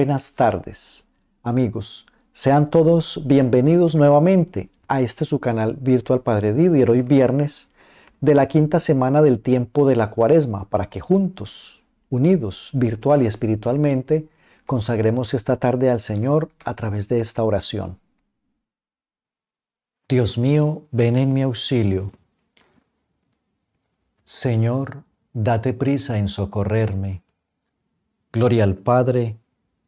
buenas tardes, amigos. Sean todos bienvenidos nuevamente a este su canal Virtual Padre Didier, hoy viernes de la quinta semana del tiempo de la cuaresma, para que juntos, unidos, virtual y espiritualmente, consagremos esta tarde al Señor a través de esta oración. Dios mío, ven en mi auxilio. Señor, date prisa en socorrerme. Gloria al Padre,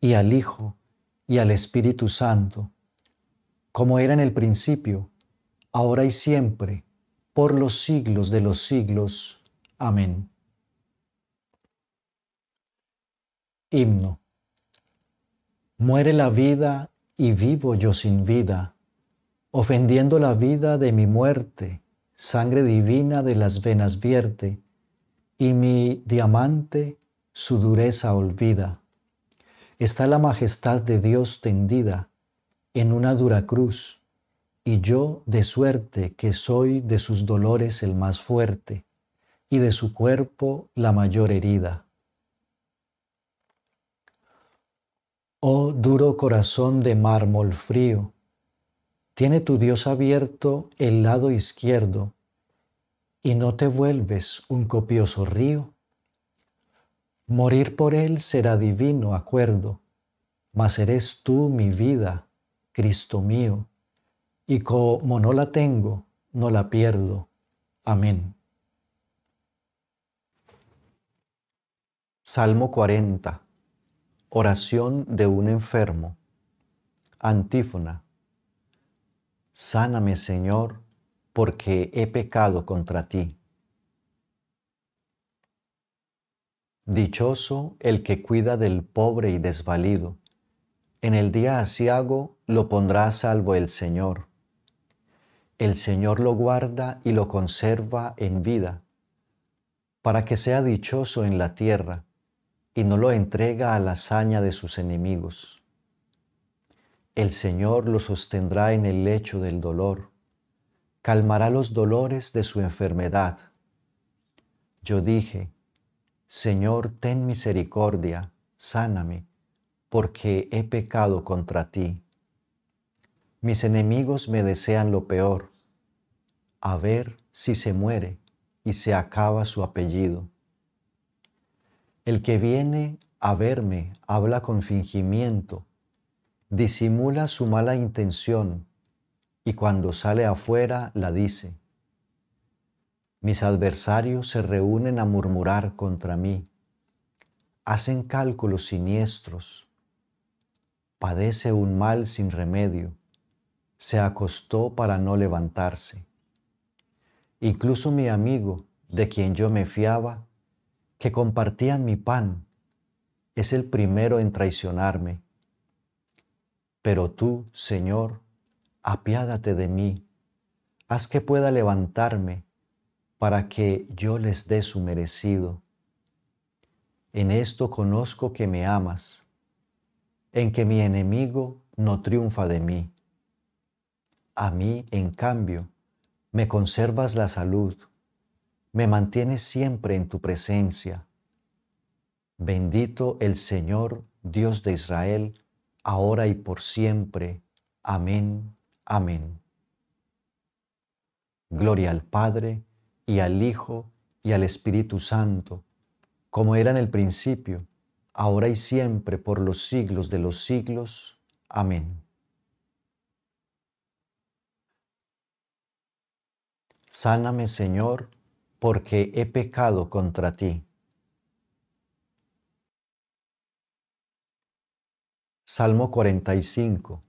y al Hijo y al Espíritu Santo, como era en el principio, ahora y siempre, por los siglos de los siglos. Amén. Himno. Muere la vida y vivo yo sin vida, ofendiendo la vida de mi muerte, sangre divina de las venas vierte, y mi diamante su dureza olvida. Está la majestad de Dios tendida en una dura cruz, y yo de suerte que soy de sus dolores el más fuerte, y de su cuerpo la mayor herida. Oh duro corazón de mármol frío, tiene tu Dios abierto el lado izquierdo, y no te vuelves un copioso río. Morir por Él será divino acuerdo, mas eres tú mi vida, Cristo mío, y como no la tengo, no la pierdo. Amén. Salmo 40. Oración de un enfermo. Antífona. Sáname, Señor, porque he pecado contra ti. Dichoso el que cuida del pobre y desvalido. En el día asiago lo pondrá a salvo el Señor. El Señor lo guarda y lo conserva en vida, para que sea dichoso en la tierra y no lo entrega a la hazaña de sus enemigos. El Señor lo sostendrá en el lecho del dolor, calmará los dolores de su enfermedad. Yo dije, Señor, ten misericordia, sáname, porque he pecado contra ti. Mis enemigos me desean lo peor, a ver si se muere y se acaba su apellido. El que viene a verme habla con fingimiento, disimula su mala intención y cuando sale afuera la dice. Mis adversarios se reúnen a murmurar contra mí, hacen cálculos siniestros, padece un mal sin remedio, se acostó para no levantarse. Incluso mi amigo, de quien yo me fiaba, que compartía mi pan, es el primero en traicionarme. Pero tú, Señor, apiádate de mí, haz que pueda levantarme para que yo les dé su merecido. En esto conozco que me amas, en que mi enemigo no triunfa de mí. A mí, en cambio, me conservas la salud, me mantienes siempre en tu presencia. Bendito el Señor, Dios de Israel, ahora y por siempre. Amén, amén. Gloria al Padre, y al Hijo y al Espíritu Santo, como era en el principio, ahora y siempre, por los siglos de los siglos. Amén. Sáname, Señor, porque he pecado contra ti. Salmo 45.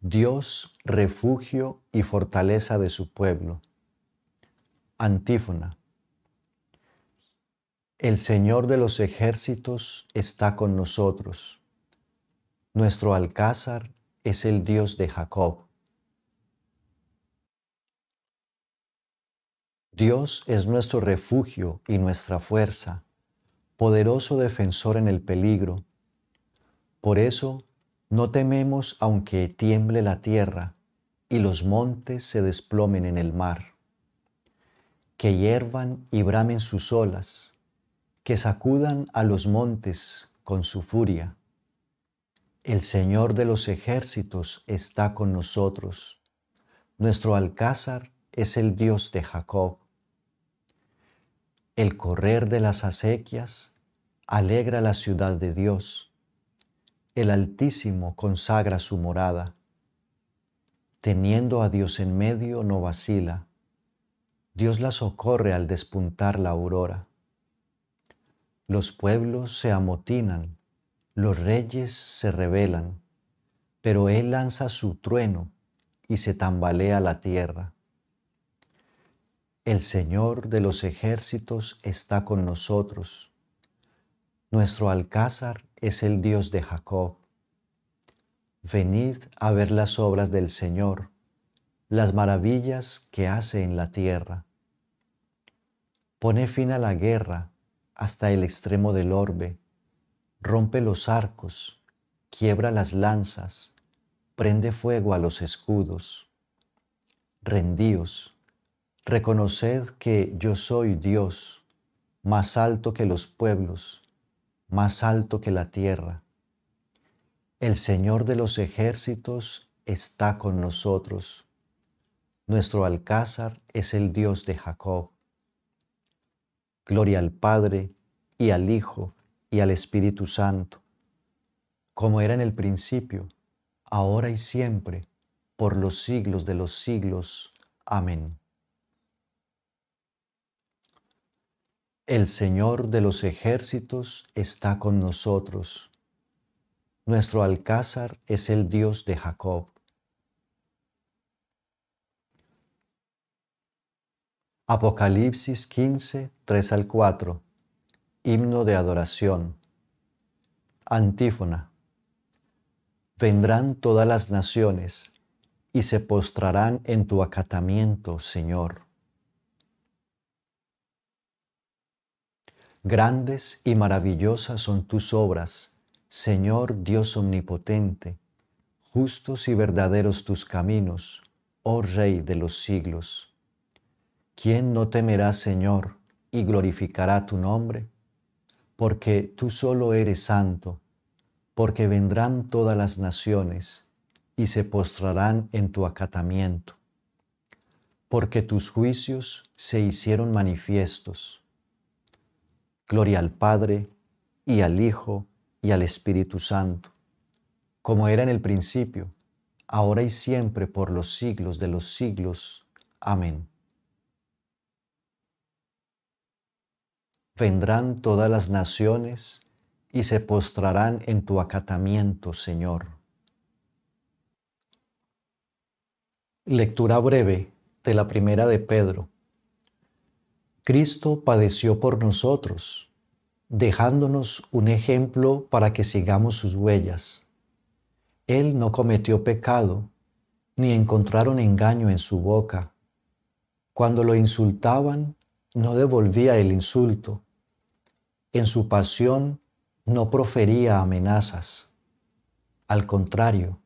Dios, refugio y fortaleza de su pueblo Antífona. El Señor de los ejércitos está con nosotros. Nuestro alcázar es el Dios de Jacob. Dios es nuestro refugio y nuestra fuerza, poderoso defensor en el peligro. Por eso no tememos aunque tiemble la tierra y los montes se desplomen en el mar que hiervan y bramen sus olas, que sacudan a los montes con su furia. El Señor de los ejércitos está con nosotros. Nuestro alcázar es el Dios de Jacob. El correr de las acequias alegra la ciudad de Dios. El Altísimo consagra su morada. Teniendo a Dios en medio, no vacila Dios la socorre al despuntar la aurora. Los pueblos se amotinan, los reyes se rebelan, pero Él lanza su trueno y se tambalea la tierra. El Señor de los ejércitos está con nosotros. Nuestro alcázar es el Dios de Jacob. Venid a ver las obras del Señor las maravillas que hace en la tierra. Pone fin a la guerra hasta el extremo del orbe, rompe los arcos, quiebra las lanzas, prende fuego a los escudos. Rendíos, reconoced que yo soy Dios, más alto que los pueblos, más alto que la tierra. El Señor de los ejércitos está con nosotros. Nuestro alcázar es el Dios de Jacob. Gloria al Padre y al Hijo y al Espíritu Santo, como era en el principio, ahora y siempre, por los siglos de los siglos. Amén. El Señor de los ejércitos está con nosotros. Nuestro alcázar es el Dios de Jacob. Apocalipsis 15, 3 al 4. Himno de adoración. Antífona. Vendrán todas las naciones y se postrarán en tu acatamiento, Señor. Grandes y maravillosas son tus obras, Señor Dios omnipotente, justos y verdaderos tus caminos, oh Rey de los siglos. ¿Quién no temerá, Señor, y glorificará tu nombre? Porque tú solo eres santo, porque vendrán todas las naciones y se postrarán en tu acatamiento. Porque tus juicios se hicieron manifiestos. Gloria al Padre, y al Hijo, y al Espíritu Santo, como era en el principio, ahora y siempre, por los siglos de los siglos. Amén. vendrán todas las naciones y se postrarán en tu acatamiento, Señor. Lectura breve de la primera de Pedro. Cristo padeció por nosotros, dejándonos un ejemplo para que sigamos sus huellas. Él no cometió pecado, ni encontraron engaño en su boca. Cuando lo insultaban, no devolvía el insulto. En su pasión no profería amenazas. Al contrario,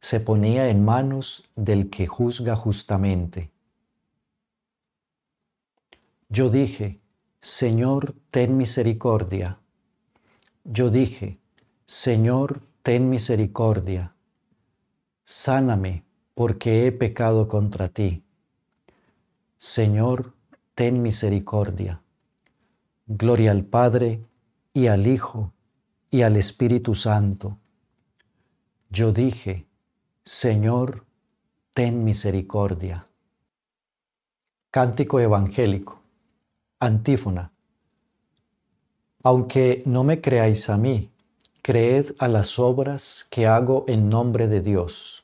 se ponía en manos del que juzga justamente. Yo dije, Señor, ten misericordia. Yo dije, Señor, ten misericordia. Sáname, porque he pecado contra ti. Señor, ten misericordia. Gloria al Padre y al Hijo y al Espíritu Santo. Yo dije, Señor, ten misericordia. Cántico Evangélico. Antífona. Aunque no me creáis a mí, creed a las obras que hago en nombre de Dios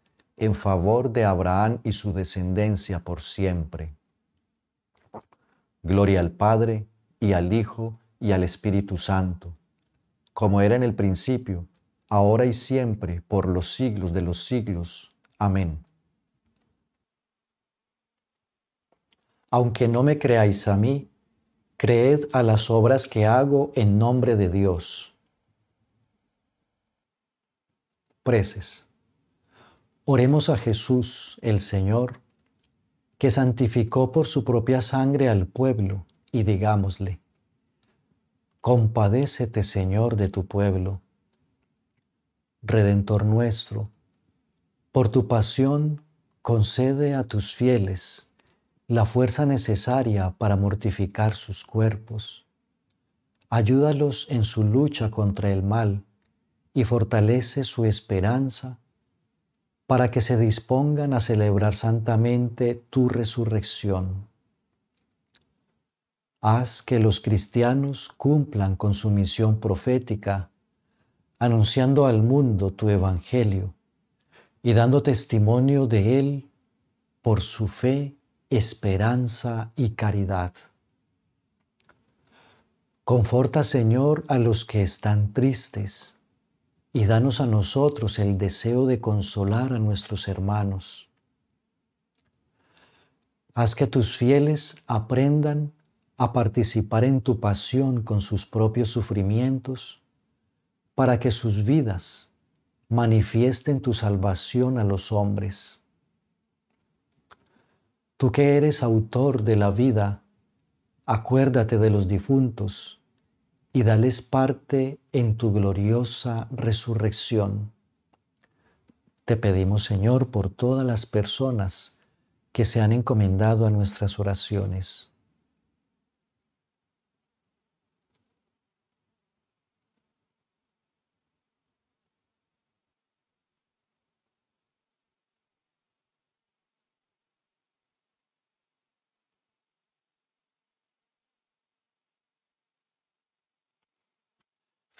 en favor de Abraham y su descendencia por siempre. Gloria al Padre y al Hijo y al Espíritu Santo, como era en el principio, ahora y siempre, por los siglos de los siglos. Amén. Aunque no me creáis a mí, creed a las obras que hago en nombre de Dios. Preces. Oremos a Jesús, el Señor, que santificó por su propia sangre al pueblo, y digámosle, Compadécete, Señor, de tu pueblo. Redentor nuestro, por tu pasión concede a tus fieles la fuerza necesaria para mortificar sus cuerpos. Ayúdalos en su lucha contra el mal y fortalece su esperanza para que se dispongan a celebrar santamente tu resurrección. Haz que los cristianos cumplan con su misión profética, anunciando al mundo tu evangelio y dando testimonio de él por su fe, esperanza y caridad. Conforta, Señor, a los que están tristes y danos a nosotros el deseo de consolar a nuestros hermanos. Haz que tus fieles aprendan a participar en tu pasión con sus propios sufrimientos, para que sus vidas manifiesten tu salvación a los hombres. Tú que eres autor de la vida, acuérdate de los difuntos y dales parte en tu gloriosa resurrección. Te pedimos, Señor, por todas las personas que se han encomendado a nuestras oraciones.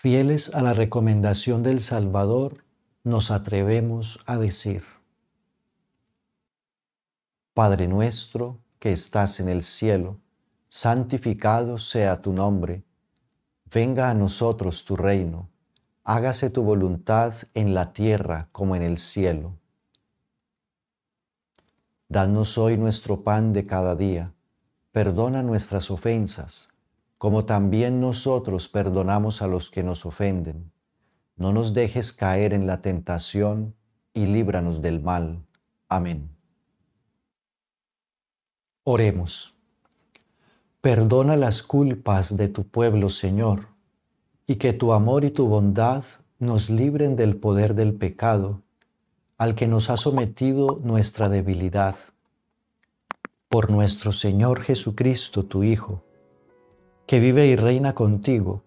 Fieles a la recomendación del Salvador, nos atrevemos a decir, Padre nuestro que estás en el cielo, santificado sea tu nombre, venga a nosotros tu reino, hágase tu voluntad en la tierra como en el cielo. Danos hoy nuestro pan de cada día, perdona nuestras ofensas como también nosotros perdonamos a los que nos ofenden. No nos dejes caer en la tentación y líbranos del mal. Amén. Oremos. Perdona las culpas de tu pueblo, Señor, y que tu amor y tu bondad nos libren del poder del pecado al que nos ha sometido nuestra debilidad. Por nuestro Señor Jesucristo, tu Hijo que vive y reina contigo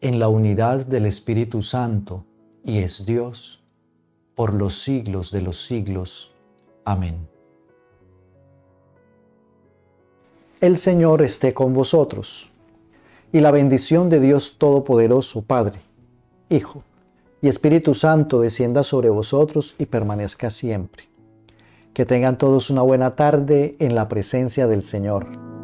en la unidad del Espíritu Santo y es Dios por los siglos de los siglos. Amén. El Señor esté con vosotros y la bendición de Dios Todopoderoso, Padre, Hijo y Espíritu Santo descienda sobre vosotros y permanezca siempre. Que tengan todos una buena tarde en la presencia del Señor.